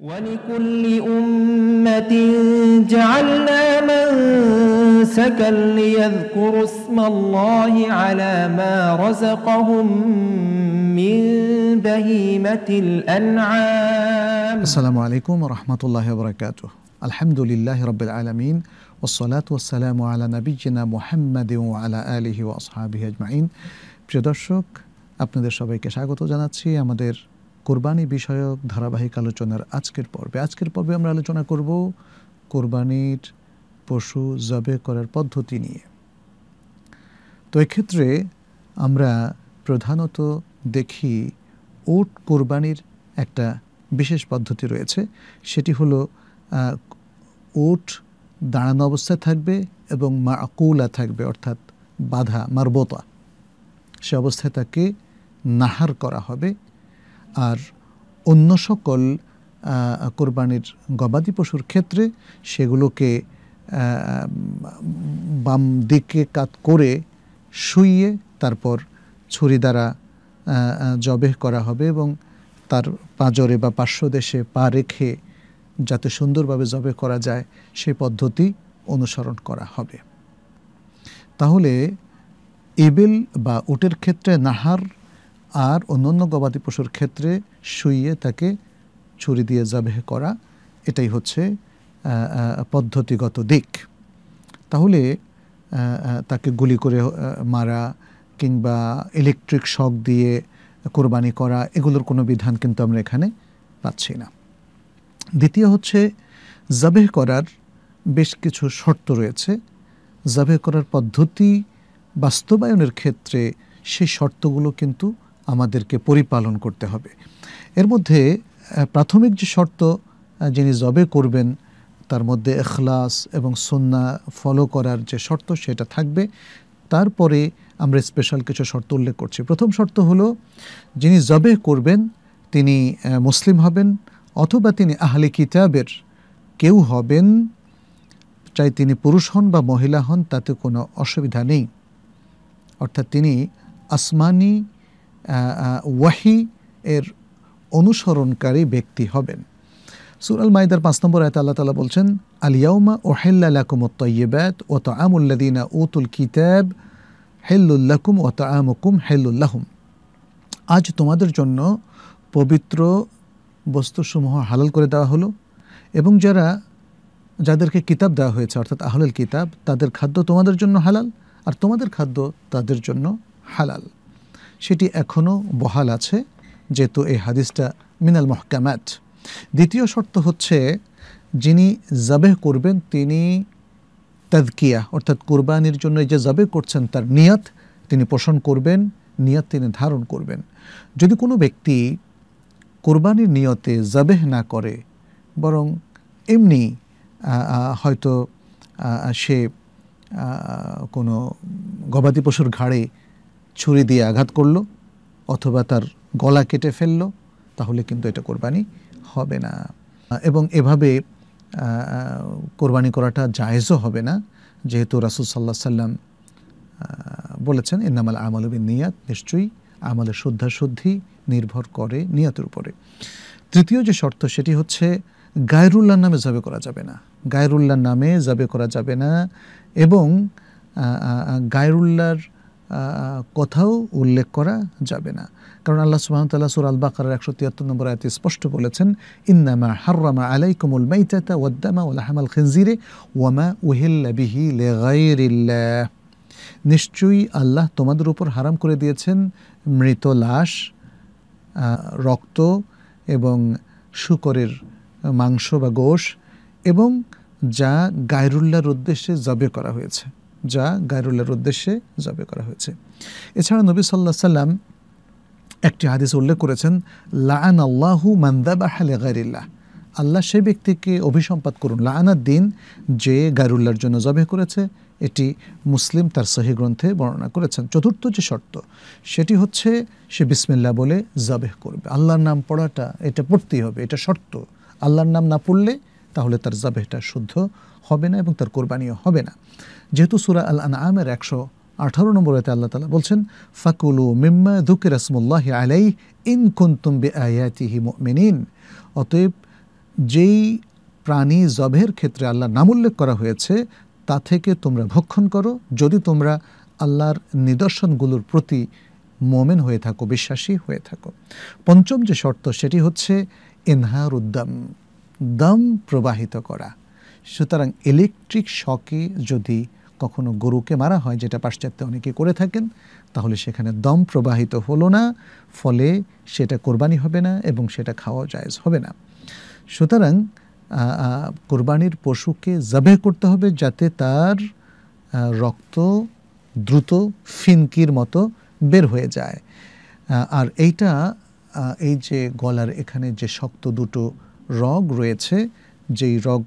ولكل أمة جعلنا منسكا ليذكروا اسم الله على ما رزقهم من بهيمة الأنعام السلام عليكم ورحمة الله وبركاته الحمد لله رب العالمين والصلاة والسلام على نبينا محمد وعلى آله وأصحابه أجمعين প্রিয় দর্শক আপনাদের সবাইকে স্বাগত জানাচ্ছি আমাদের কোরবানি বিষয়ক ধারাবাহিক আলোচনার আজকের পর্বে আজকের পর্বে আমরা আলোচনা করব কোরবানির পশু জবে করার পদ্ধতি নিয়ে তো এক্ষেত্রে আমরা প্রধানত দেখি ওট কোরবানির একটা বিশেষ পদ্ধতি রয়েছে সেটি হলো ওট দাঁড়ানো অবস্থায় থাকবে এবং মা আকুলা থাকবে অর্থাৎ বাধা মারবতা সে অবস্থায় তাকে নাহার করা হবে আর অন্য সকল কোরবানির গবাদি পশুর ক্ষেত্রে সেগুলোকে বাম দিকে কাত করে শুইয়ে তারপর ছুরি দ্বারা জবেহ করা হবে এবং তার পাঁজরে বা পার্শ্বদেশে পা রেখে যাতে সুন্দরভাবে জবে করা যায় সে পদ্ধতি অনুসরণ করা হবে তাহলে এবেল বা উটের ক্ষেত্রে নাহার আর অন্যান্য গবাদি পশুর ক্ষেত্রে শুইয়ে তাকে ছুরি দিয়ে জবেহ করা এটাই হচ্ছে পদ্ধতিগত দিক তাহলে তাকে গুলি করে মারা কিংবা ইলেকট্রিক শক দিয়ে কোরবানি করা এগুলোর কোনো বিধান কিন্তু আমরা এখানে পাচ্ছি না দ্বিতীয় হচ্ছে জাবেহ করার বেশ কিছু শর্ত রয়েছে জাবেহ করার পদ্ধতি বাস্তবায়নের ক্ষেত্রে সেই শর্তগুলো কিন্তু আমাদেরকে পরিপালন করতে হবে এর মধ্যে প্রাথমিক যে শর্ত যিনি জবে করবেন তার মধ্যে এখলাস এবং সন্না ফলো করার যে শর্ত সেটা থাকবে তারপরে আমরা স্পেশাল কিছু শর্ত উল্লেখ করছি প্রথম শর্ত হলো যিনি জবে করবেন তিনি মুসলিম হবেন অথবা তিনি আহলে কিতাবের কেউ হবেন চাই তিনি পুরুষ হন বা মহিলা হন তাতে কোনো অসুবিধা নেই অর্থাৎ তিনি আসমানি ওয়াহি এর অনুসরণকারী ব্যক্তি হবেন সুরাল মাইদার পাঁচ নম্বর আয়তা আল্লাহ তালা বলছেন আলিয়াউমা ওহেল্লা লাকুমত তৈবাত ও তো আমুল্লাদিনা উতুল কিতাব হেল্লুল্লাকুম ও তো আমকুম হেল্লুল্লাহুম আজ তোমাদের জন্য পবিত্র বস্তুসমূহ হালাল করে দেওয়া হলো এবং যারা যাদেরকে কিতাব দেওয়া হয়েছে অর্থাৎ আহলেল কিতাব তাদের খাদ্য তোমাদের জন্য হালাল আর তোমাদের খাদ্য তাদের জন্য হালাল সেটি এখনও বহাল আছে যেহেতু এই হাদিসটা মিনাল মহকামাত দ্বিতীয় শর্ত হচ্ছে যিনি জাবেহ করবেন তিনি তাদকিয়া অর্থাৎ কোরবানির জন্য যে জাবেহ করছেন তার নিয়াত তিনি পোষণ করবেন নিয়াত তিনি ধারণ করবেন যদি কোনো ব্যক্তি কোরবানির নিয়তে জাবেহ না করে বরং এমনি হয়তো সে কোনো গবাদি পশুর ঘাড়ে ছুরি দিয়ে আঘাত করল অথবা তার গলা কেটে ফেলল তাহলে কিন্তু এটা কোরবানি হবে না এবং এভাবে কোরবানি করাটা জায়েজও হবে না যেহেতু রাসুল সাল্লাহ সাল্লাম বলেছেন ইন্নামাল আমল নিয়াত নিশ্চয়ই আমলের শুদ্ধাশুদ্ধি নির্ভর করে নিয়াতের উপরে তৃতীয় যে শর্ত সেটি হচ্ছে গায়রুল্লার নামে যাবে করা যাবে না গায়রুল্লার নামে জাবে করা যাবে না এবং গায়রুল্লার কথাও উল্লেখ করা যাবে না কারণ আল্লাহ সুবাহতাল্লাহ সুর আল বাকার একশো তিয়াত্তর নম্বর আয়তে স্পষ্ট বলেছেন ইন্নামা হার্রামা আলাইকুমুল মাইতাতা ওয়াদ্দামা ওলাহামাল খিনজিরে ওয়ামা উহিল্লা বিহি লেগাইরিল্লাহ নিশ্চয়ই আল্লাহ তোমাদের উপর হারাম করে দিয়েছেন মৃত লাশ রক্ত এবং শুকরের মাংস বা গোশ এবং যা গায়রুল্লাহর উদ্দেশ্যে জবে করা হয়েছে যা গায়রুল্লাহর উদ্দেশ্যে জবে করা হয়েছে এছাড়া নবী সাল্লাহ সাল্লাম একটি হাদিস উল্লেখ করেছেন লাআন আল্লাহু মান্দাবাহালে গায়রিল্লাহ আল্লাহ সে ব্যক্তিকে অভিসম্পাত করুন লাআনার দিন যে গায়রুল্লাহর জন্য জবে করেছে এটি মুসলিম তার সহি গ্রন্থে বর্ণনা করেছেন চতুর্থ যে শর্ত সেটি হচ্ছে সে বিসমিল্লা বলে জবেহ করবে আল্লাহর নাম পড়াটা এটা পড়তেই হবে এটা শর্ত আল্লাহর নাম না পড়লে তাহলে তার জাবেহটা শুদ্ধ হবে না এবং তার কোরবানিও হবে না যেহেতু সুরা আল আন আমের একশো আঠারো নম্বর এতে আল্লাহ তালা বলছেন ফাকুলু মিম্মা দুকে রসমুল্লাহ আলাই ইন কুন্তুম আয়াতিহি মেনিন অতএব যেই প্রাণী জবের ক্ষেত্রে আল্লাহ নাম উল্লেখ করা হয়েছে তা থেকে তোমরা ভক্ষণ করো যদি তোমরা আল্লাহর নিদর্শনগুলোর প্রতি মোমেন হয়ে থাকো বিশ্বাসী হয়ে থাকো পঞ্চম যে শর্ত সেটি হচ্ছে এনহার উদ্দাম দম প্রবাহিত করা সুতরাং ইলেকট্রিক শকে যদি কখনো গরুকে মারা হয় যেটা পাশ্চাত্যে অনেকে করে থাকেন তাহলে সেখানে দম প্রবাহিত হলো না ফলে সেটা কোরবানি হবে না এবং সেটা খাওয়া জায়েজ হবে না সুতরাং কোরবানির পশুকে জবে করতে হবে যাতে তার রক্ত দ্রুত ফিনকির মতো বের হয়ে যায় আর এইটা এই যে গলার এখানে যে শক্ত দুটো রগ রয়েছে যেই রগ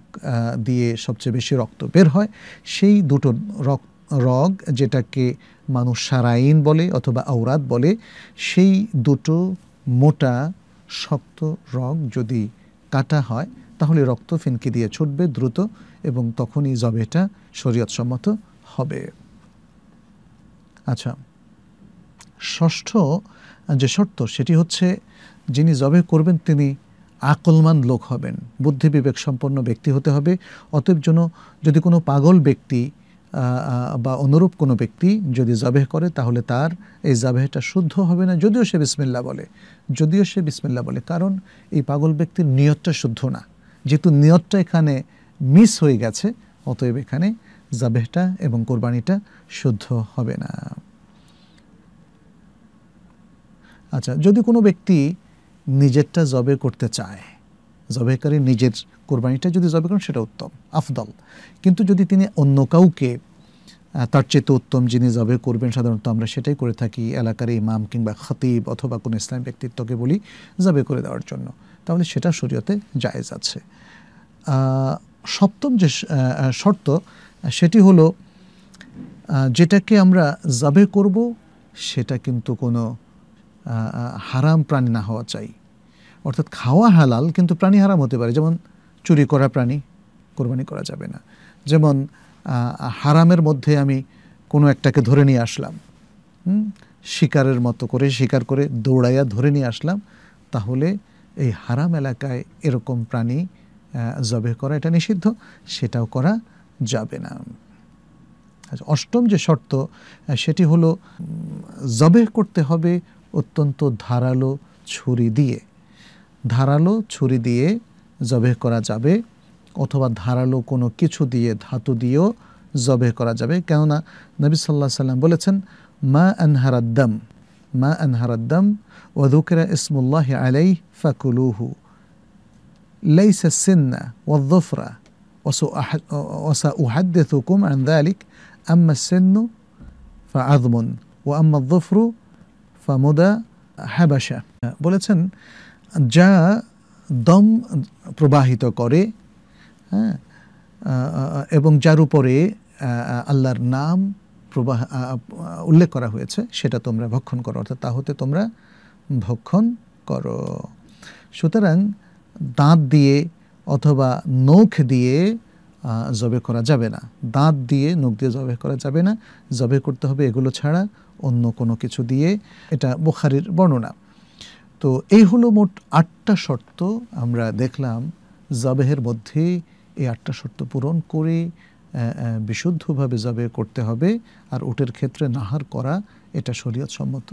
দিয়ে সবচেয়ে বেশি রক্ত বের হয় সেই দুটো রক রগ যেটাকে মানুষ সারাইন বলে অথবা আওরাত বলে সেই দুটো মোটা শক্ত রগ যদি কাটা হয় তাহলে রক্ত ফিনকি দিয়ে ছুটবে দ্রুত এবং তখনই জবেটা শরীয়তসম্মত হবে আচ্ছা ষষ্ঠ যে শর্ত সেটি হচ্ছে যিনি জবে করবেন তিনি আকলমান লোক হবেন বুদ্ধি বিবেক সম্পন্ন ব্যক্তি হতে হবে অতএব যেন যদি কোনো পাগল ব্যক্তি বা অনুরূপ কোনো ব্যক্তি যদি জাবেহ করে তাহলে তার এই জাবেহটা শুদ্ধ হবে না যদিও সে বিসমিল্লা বলে যদিও সে বিসমিল্লা বলে কারণ এই পাগল ব্যক্তির নিয়তটা শুদ্ধ না যেহেতু নিয়তটা এখানে মিস হয়ে গেছে অতএব এখানে জাবেহটা এবং কোরবানিটা শুদ্ধ হবে না আচ্ছা যদি কোনো ব্যক্তি নিজেরটা জবে করতে চায় জবেকারী নিজের কোরবানিটা যদি জবে করেন সেটা উত্তম আফদল কিন্তু যদি তিনি অন্য কাউকে তার চেতে উত্তম যিনি জবে করবেন সাধারণত আমরা সেটাই করে থাকি এলাকার ইমাম কিংবা খতিব অথবা কোনো ইসলাম ব্যক্তিত্বকে বলি জবে করে দেওয়ার জন্য তাহলে সেটা শরীয়তে জায়েজ আছে সপ্তম যে শর্ত সেটি হলো যেটাকে আমরা জবে করব সেটা কিন্তু কোনো হারাম প্রাণী না হওয়া চাই অর্থাৎ খাওয়া হালাল কিন্তু প্রাণী হারাম হতে পারে যেমন চুরি করা প্রাণী কোরবানি করা যাবে না যেমন হারামের মধ্যে আমি কোনো একটাকে ধরে নিয়ে আসলাম শিকারের মতো করে শিকার করে দৌড়াইয়া ধরে নিয়ে আসলাম তাহলে এই হারাম এলাকায় এরকম প্রাণী জবে করা এটা নিষিদ্ধ সেটাও করা যাবে না আচ্ছা অষ্টম যে শর্ত সেটি হলো জবে করতে হবে অত্যন্ত ধারালো ছুরি দিয়ে ধারালো ছুরি দিয়ে জবে করা যাবে অথবা ধারালো কোনো কিছু দিয়ে ধাতু দিয়েও জবে করা যাবে কেননা নবী সাল্লাহ সাল্লাম বলেছেন মা আনহারাদ্দম মা আনহারাদ্দম ওয়াদুকেরা ইসমুল্লাহ আলাই ফাকুলুহু ليس السن والظفرة وسأحدثكم عن ذلك ফা আদমন ও আম্মা الظفر ফামুদা হ্যাবাসা বলেছেন যা দম প্রবাহিত করে হ্যাঁ এবং যার উপরে আল্লাহর নাম প্রবাহ উল্লেখ করা হয়েছে সেটা তোমরা ভক্ষণ করো অর্থাৎ তা হতে তোমরা ভক্ষণ করো সুতরাং দাঁত দিয়ে অথবা নখ দিয়ে জবে করা যাবে না দাঁত দিয়ে নখ দিয়ে জবে করা যাবে না জবে করতে হবে এগুলো ছাড়া অন্য কোনো কিছু দিয়ে এটা বুখারির বর্ণনা তো এই হলো মোট আটটা শর্ত আমরা দেখলাম জাবেহের মধ্যে এই আটটা শর্ত পূরণ করে বিশুদ্ধভাবে জাবেহ করতে হবে আর ওটের ক্ষেত্রে নাহার করা এটা শরীয়ত সম্মত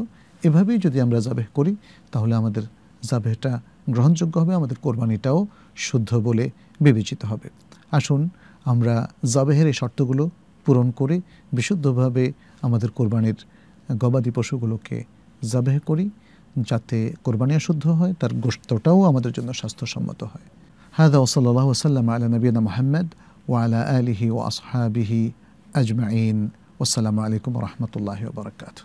এভাবেই যদি আমরা জাবেহ করি তাহলে আমাদের জাবেহটা গ্রহণযোগ্য হবে আমাদের কোরবানিটাও শুদ্ধ বলে বিবেচিত হবে আসুন আমরা জাবেহের এই শর্তগুলো পূরণ করে বিশুদ্ধভাবে আমাদের কোরবানির গবাদি পশুগুলোকে জবেহ করি যাতে কোরবানিয়া শুদ্ধ হয় তার গোস্তটাও আমাদের জন্য স্বাস্থ্যসম্মত হয় হাদা ওসল্লাহ ওসাল্লাম আলা নবীনা মোহাম্মদ ওয়ালা আলিহি ও আসহাবিহি আজমাইন ওসালামু আলাইকুম রহমতুল্লাহ বারকাতু